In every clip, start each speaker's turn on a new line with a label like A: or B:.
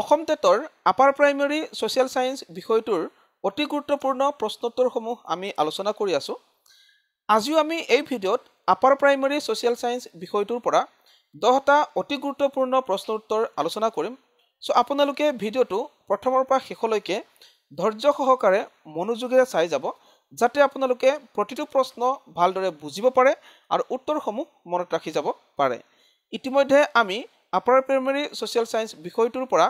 A: অসম টেটৰ upper primary social science বিষয়টোৰ অতি গুৰুত্বপূৰ্ণ প্ৰশ্নোত্তৰসমূহ আমি আলোচনা কৰি আছোঁ আজিও আমি এই ভিডিঅ'ত আপাৰ প্ৰাইমেৰী ছ'চিয়েল ছায়েন্স বিষয়টোৰ পৰা দহটা অতি গুৰুত্বপূৰ্ণ প্ৰশ্নোত্তৰ আলোচনা কৰিম চ' আপোনালোকে ভিডিঅ'টো প্ৰথমৰ পৰা শেষলৈকে ধৈৰ্য সহকাৰে মনোযোগেৰে চাই যাব যাতে আপোনালোকে প্ৰতিটো প্ৰশ্ন ভালদৰে বুজিব পাৰে আৰু উত্তৰসমূহ মনত ৰাখি যাব পাৰে ইতিমধ্যে আমি আপাৰ প্ৰাইমেৰী ছ'চিয়েল ছায়েন্স বিষয়টোৰ পৰা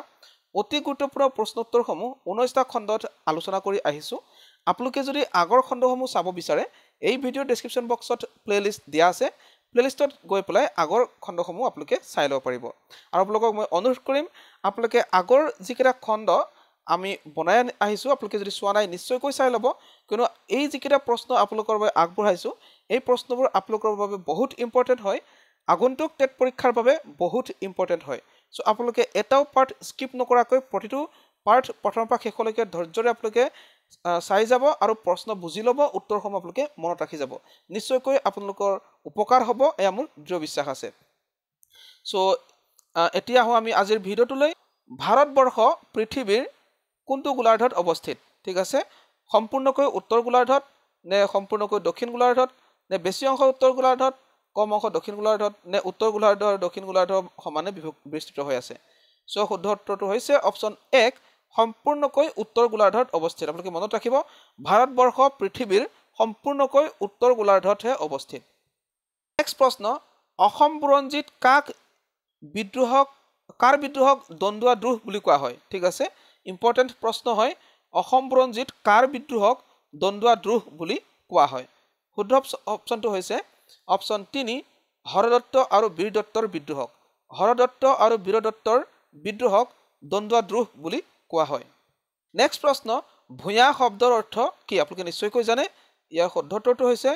A: অতি গুৰুত্বপূৰ্ণ প্ৰশ্নোত্তৰসমূহ ঊনৈছটা খণ্ডত আলোচনা কৰি আহিছোঁ আপোনালোকে যদি আগৰ খণ্ডসমূহ চাব বিচাৰে এই ভিডিঅ'ৰ ডেছক্ৰিপশ্যন বক্সত প্লে'লিষ্ট দিয়া আছে প্লে'লিষ্টত গৈ পেলাই আগৰ খণ্ডসমূহ আপোনালোকে চাই ল'ব পাৰিব আৰু আপোনালোকক মই অনুৰোধ কৰিম আপোনালোকে আগৰ যিকেইটা খণ্ড আমি বনাই আহিছোঁ আপোনালোকে যদি চোৱা নাই নিশ্চয়কৈ চাই ল'ব কিয়নো এই যিকেইটা প্ৰশ্ন আপোনালোকৰ বাবে আগবঢ়াইছোঁ এই প্ৰশ্নবোৰ আপোনালোকৰ বাবে বহুত ইম্পৰ্টেণ্ট হয় আগন্তুক টেট পৰীক্ষাৰ বাবে বহুত ইম্পৰ্টেণ্ট হয় চ' আপোনালোকে এটাও পাৰ্ট স্কিপ নকৰাকৈ প্ৰতিটো পাৰ্ট প্ৰথমৰ পৰা শেষলৈকে ধৈৰ্যৰে আপোনালোকে চাই যাব আৰু প্ৰশ্ন বুজি ল'ব উত্তৰসমূহ আপোনালোকে মনত ৰাখি যাব নিশ্চয়কৈ আপোনালোকৰ উপকাৰ হ'ব এয়া মোৰ দৃঢ় বিশ্বাস আছে চ' এতিয়া আহোঁ আমি আজিৰ ভিডিঅ'টোলৈ ভাৰতবৰ্ষ পৃথিৱীৰ কোনটো গোলাৰ্ধত অৱস্থিত ঠিক আছে সম্পূৰ্ণকৈ উত্তৰ গোলাৰ্ধত নে সম্পূৰ্ণকৈ দক্ষিণ গোলাৰ্ধত নে বেছি অংশ উত্তৰ গোলাৰ্ধত কম অংশ দক্ষিণ গোলাৰ্ধত নে উত্তৰ গোলাৰ্ধ আৰু দক্ষিণ গোলাৰ্ধ সমানে বিস্তৃত হৈ আছে চ' শুদ্ধ উত্তৰটো হৈছে অপচন এক সম্পূৰ্ণকৈ উত্তৰ গোলাৰ্ধত অৱস্থিত আপোনালোকে মনত ৰাখিব ভাৰতবৰ্ষ পৃথিৱীৰ সম্পূৰ্ণকৈ উত্তৰ গোলাৰ্ধতহে অৱস্থিত নেক্সট প্ৰশ্ন অসম বুৰঞ্জীত কাক বিদ্ৰোহক কাৰ বিদ্ৰোহক দণ্ডুৱা দ্ৰোহ বুলি কোৱা হয় ঠিক আছে ইম্পৰ্টেণ্ট প্ৰশ্ন হয় অসম বুৰঞ্জীত কাৰ বিদ্ৰোহক দণ্ডুৱা দ্ৰোহ বুলি কোৱা হয় শুদ্ধ অপশ্যনটো হৈছে অপশ্যন তিনি হৰদত্ত আৰু বীৰদত্তৰ বিদ্ৰোহক হৰদত্ত আৰু বীৰদত্তৰ বিদ্ৰোহক দ্বন্দ্বাদ্ৰোহ বুলি কোৱা হয় নেক্সট প্ৰশ্ন ভূঞা শব্দৰ অৰ্থ কি আপোনালোকে নিশ্চয়কৈ জানে ইয়াৰ শুদ্ধোত্তৰটো হৈছে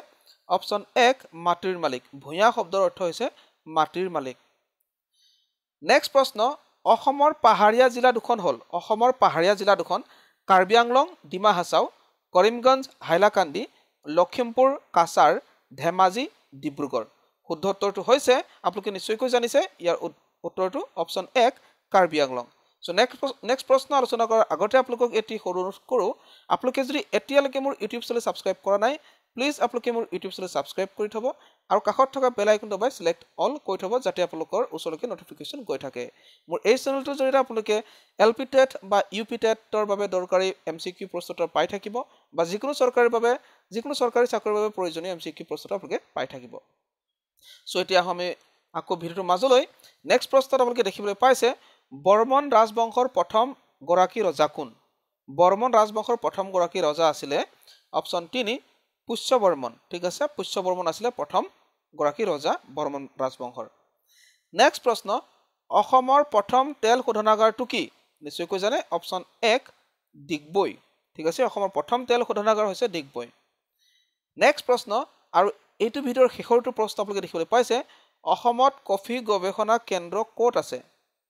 A: অপশ্যন এক মাটিৰ মালিক ভূঞা শব্দৰ অৰ্থ হৈছে মাটিৰ মালিক নেক্সট প্ৰশ্ন অসমৰ পাহাৰীয়া জিলা দুখন হ'ল অসমৰ পাহাৰীয়া জিলা দুখন কাৰ্বি আংলং ডিমা হাছাও কৰিমগঞ্জ হাইলাকান্দি লখিমপুৰ কাছাৰ ধেমাজি ডিব্ৰুগড় শুদ্ধ উত্তৰটো হৈছে আপোনালোকে নিশ্চয়কৈ জানিছে ইয়াৰ উত্তৰটো অপশ্যন এক Karbi Anglong so' next next প্ৰশ্ন আলোচনা কৰাৰ আগতে আপোনালোকক এটি সৰু অনুৰোধ কৰোঁ আপোনালোকে যদি এতিয়ালৈকে মোৰ ইউটিউব চেনেল ছাবস্ক্ৰাইব কৰা নাই প্লিজ আপোনালোকে মোৰ ইউটিউব চেনেল ছাবস্ক্ৰাইব কৰি থ'ব আৰু কাষত থকা বেল আইকন দবাই চিলেক্ট অল কৰি থ'ব যাতে আপোনালোকৰ ওচৰলৈকে ন'টিফিকেশ্যন গৈ থাকে মোৰ এই চেনেলটোৰ জৰিয়তে আপোনালোকে এল পি টেট বা ইউ পি টেটৰ বাবে দৰকাৰী এম চি কিউ প্ৰশ্নত্ৰ পাই থাকিব বা যিকোনো চৰকাৰীৰ বাবে যিকোনো চৰকাৰী চাকৰিৰ বাবে প্ৰয়োজনীয় এম চি কিউ প্ৰশ্নটো আপোনালোকে পাই থাকিব চ' এতিয়া আহোঁ আমি আকৌ ভিডিঅ'টোৰ মাজলৈ নেক্সট প্ৰশ্নত আপোনালোকে দেখিবলৈ পাইছে বৰ্মন ৰাজবংশৰ প্ৰথম গৰাকী ৰজা কোন বৰ্মন ৰাজবংশৰ প্ৰথমগৰাকী ৰজা আছিলে অপশ্যন তিনি পুষ্যবৰ্মন ঠিক আছে পুষ্যবৰ্মন আছিলে প্ৰথমগৰাকী ৰজা বৰ্মন ৰাজবংশৰ নেক্সট প্ৰশ্ন অসমৰ প্ৰথম তেল শোধনাগাৰটো কি নিশ্চয়কৈ জানে অপশ্যন এক ডিগবৈ ঠিক আছে অসমৰ প্ৰথম তেল শোধনাগাৰ হৈছে ডিগবৈ নেক্সট প্ৰশ্ন আৰু এইটো ভিডিঅ'ৰ শেষৰটো প্ৰশ্ন আপোনালোকে দেখিবলৈ পাইছে অসমত কফি গৱেষণা কেন্দ্ৰ ক'ত আছে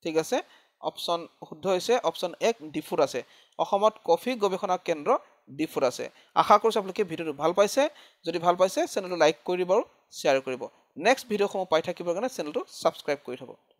A: ঠিক আছে অপশ্যন শুদ্ধ হৈছে অপশ্যন এক ডিফুত আছে অসমত কফি গৱেষণা কেন্দ্ৰ ডিফুত আছে আশা কৰিছোঁ আপোনালোকে ভিডিঅ'টো ভাল পাইছে যদি ভাল পাইছে চেনেলটো লাইক কৰিব আৰু শ্বেয়াৰ কৰিব নেক্সট ভিডিঅ'সমূহ পাই থাকিবৰ কাৰণে চেনেলটো ছাবস্ক্ৰাইব কৰি থ'ব